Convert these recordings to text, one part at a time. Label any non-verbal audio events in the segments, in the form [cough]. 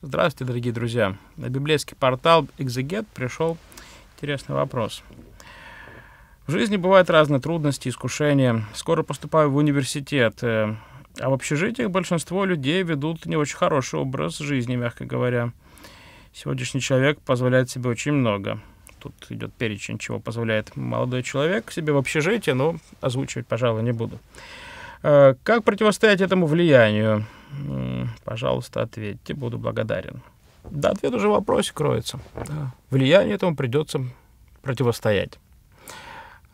Здравствуйте, дорогие друзья. На библейский портал «Экзегет» пришел интересный вопрос. В жизни бывают разные трудности, искушения. Скоро поступаю в университет. Э, а в общежитиях большинство людей ведут не очень хороший образ жизни, мягко говоря. Сегодняшний человек позволяет себе очень много. Тут идет перечень, чего позволяет молодой человек себе в общежитии, но озвучивать, пожалуй, не буду. Э, как противостоять этому влиянию? пожалуйста, ответьте, буду благодарен. Да, ответ уже в вопросе кроется. Да. Влияние этому придется противостоять.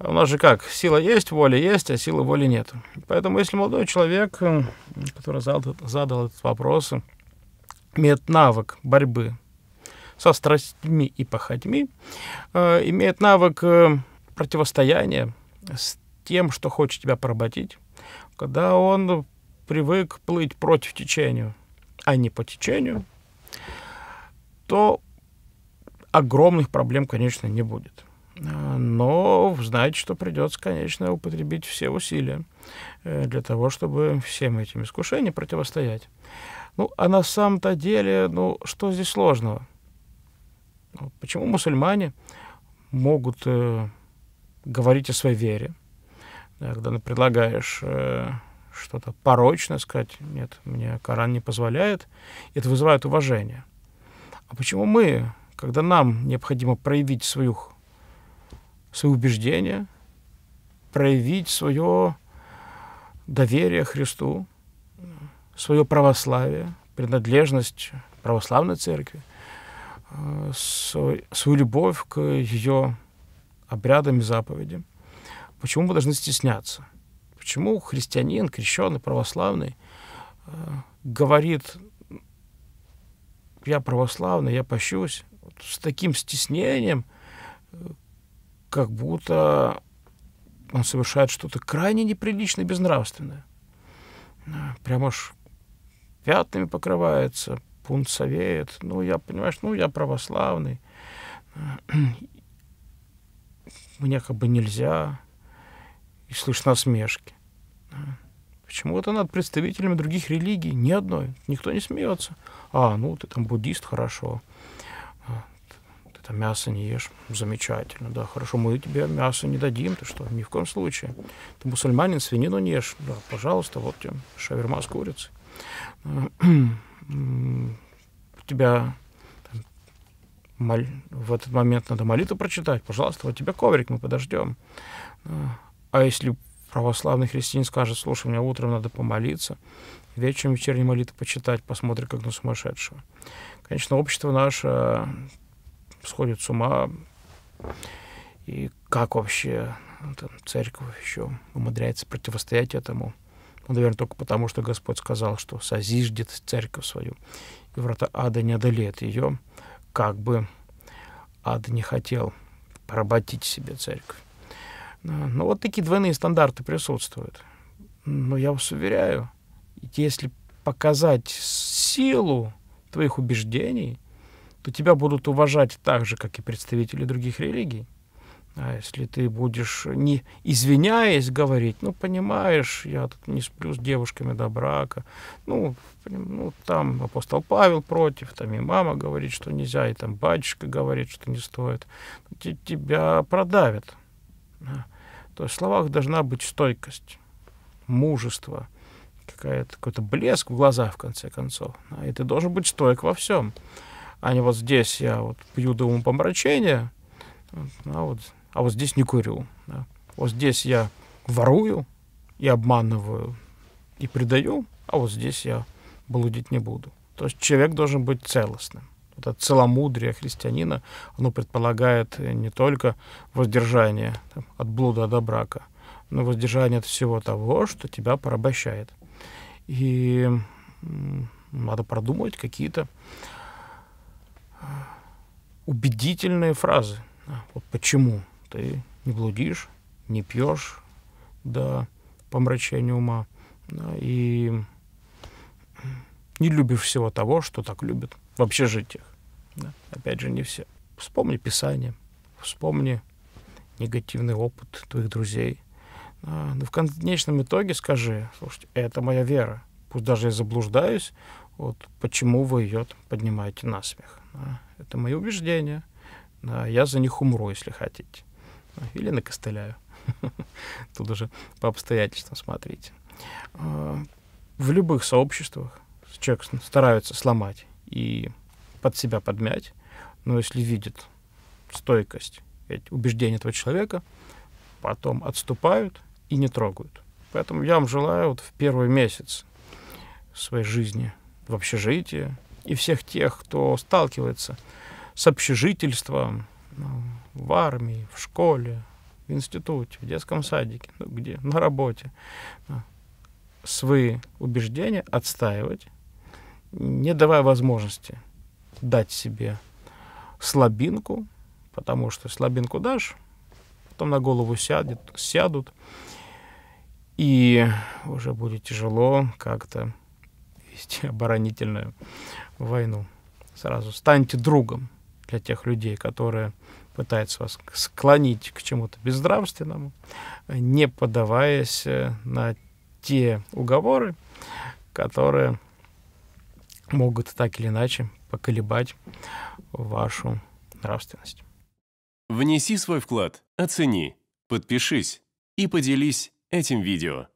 У нас же как, сила есть, воля есть, а силы воли нет. Поэтому если молодой человек, который задал, задал этот вопрос, имеет навык борьбы со страстями и похотьми, э, имеет навык э, противостояния с тем, что хочет тебя поработить, когда он привык плыть против течения, а не по течению, то огромных проблем, конечно, не будет. А, но знать, что придется, конечно, употребить все усилия э, для того, чтобы всем этим искушениям противостоять. Ну, а на самом-то деле, ну, что здесь сложного? Ну, почему мусульмане могут э, говорить о своей вере, да, когда ну, предлагаешь э, что-то порочное сказать, нет, мне Коран не позволяет, это вызывает уважение. А почему мы, когда нам необходимо проявить свою, свои убеждения, проявить свое доверие Христу, свое православие, принадлежность православной церкви, э, свою любовь к ее обрядам и заповедям. Почему мы должны стесняться? Почему христианин, крещенный, православный э, говорит, я православный, я пощусь, вот с таким стеснением, э, как будто он совершает что-то крайне неприличное, безнравственное. Э, прямо аж пятнами покрывается, пунцовеет. Ну, я, понимаешь, ну, я православный. [clears throat] Мне как бы нельзя и слышны насмешки. Почему-то над представителями других религий ни одной. Никто не смеется. А, ну, ты там буддист, хорошо. А, ты там мясо не ешь. Замечательно, да, хорошо. Мы тебе мясо не дадим, ты что, ни в коем случае. Ты мусульманин, свинину не ешь. Да, пожалуйста, вот тебе шаверма с курицей. А, тебя моль... в этот момент надо молитву прочитать. Пожалуйста, вот тебе коврик, мы подождем. А, а если православный христианин скажет, слушай, мне утром надо помолиться, вечером вечерние молитвы почитать, посмотрит как на сумасшедшего. Конечно, общество наше э, сходит с ума. И как вообще э, там, церковь еще умудряется противостоять этому? Ну, наверное, только потому, что Господь сказал, что созиждет церковь свою, и врата ада не одолеет ее, как бы ад не хотел поработить себе церковь. Ну вот такие двойные стандарты присутствуют. Но я вас уверяю, если показать силу твоих убеждений, то тебя будут уважать так же, как и представители других религий. А если ты будешь, не извиняясь, говорить, ну, понимаешь, я тут не сплю с девушками до брака, ну, ну там апостол Павел против, там и мама говорит, что нельзя, и там батюшка говорит, что не стоит, тебя продавят. То есть в словах должна быть стойкость, мужество, какая-то, какой-то блеск в глаза в конце концов. И а ты должен быть стойк во всем. А не вот здесь я вот пью до помрачения а вот, а вот здесь не курю. Да. Вот здесь я ворую и обманываю и предаю, а вот здесь я блудить не буду. То есть человек должен быть целостным это целомудрие христианина, оно предполагает не только воздержание там, от блуда, до брака, но воздержание от всего того, что тебя порабощает. И надо продумать какие-то а, убедительные фразы. А, вот почему ты не блудишь, не пьешь до помрачения ума а, и не любишь всего того, что так любит в общежитиях. Да? Опять же, не все. Вспомни Писание, вспомни негативный опыт твоих друзей. А, но ну, в конечном итоге скажи, слушайте, это моя вера. Пусть даже я заблуждаюсь, вот почему вы ее поднимаете на смех. Да? Это мои убеждения. Да, я за них умру, если хотите. А, или накостыляю. [laughs] Тут уже по обстоятельствам смотрите. А, в любых сообществах человек стараются сломать и под себя подмять, но если видит стойкость, убеждения этого человека, потом отступают и не трогают. Поэтому я вам желаю вот в первый месяц своей жизни в общежитии и всех тех, кто сталкивается с общежительством ну, в армии, в школе, в институте, в детском садике, ну, где, на работе, ну, свои убеждения отстаивать, не давая возможности дать себе слабинку, потому что слабинку дашь, потом на голову сядет, сядут, и уже будет тяжело как-то вести оборонительную войну. Сразу станьте другом для тех людей, которые пытаются вас склонить к чему-то безнравственному, не подаваясь э, на те уговоры, которые могут так или иначе поколебать вашу нравственность. Внеси свой вклад, оцени, подпишись и поделись этим видео.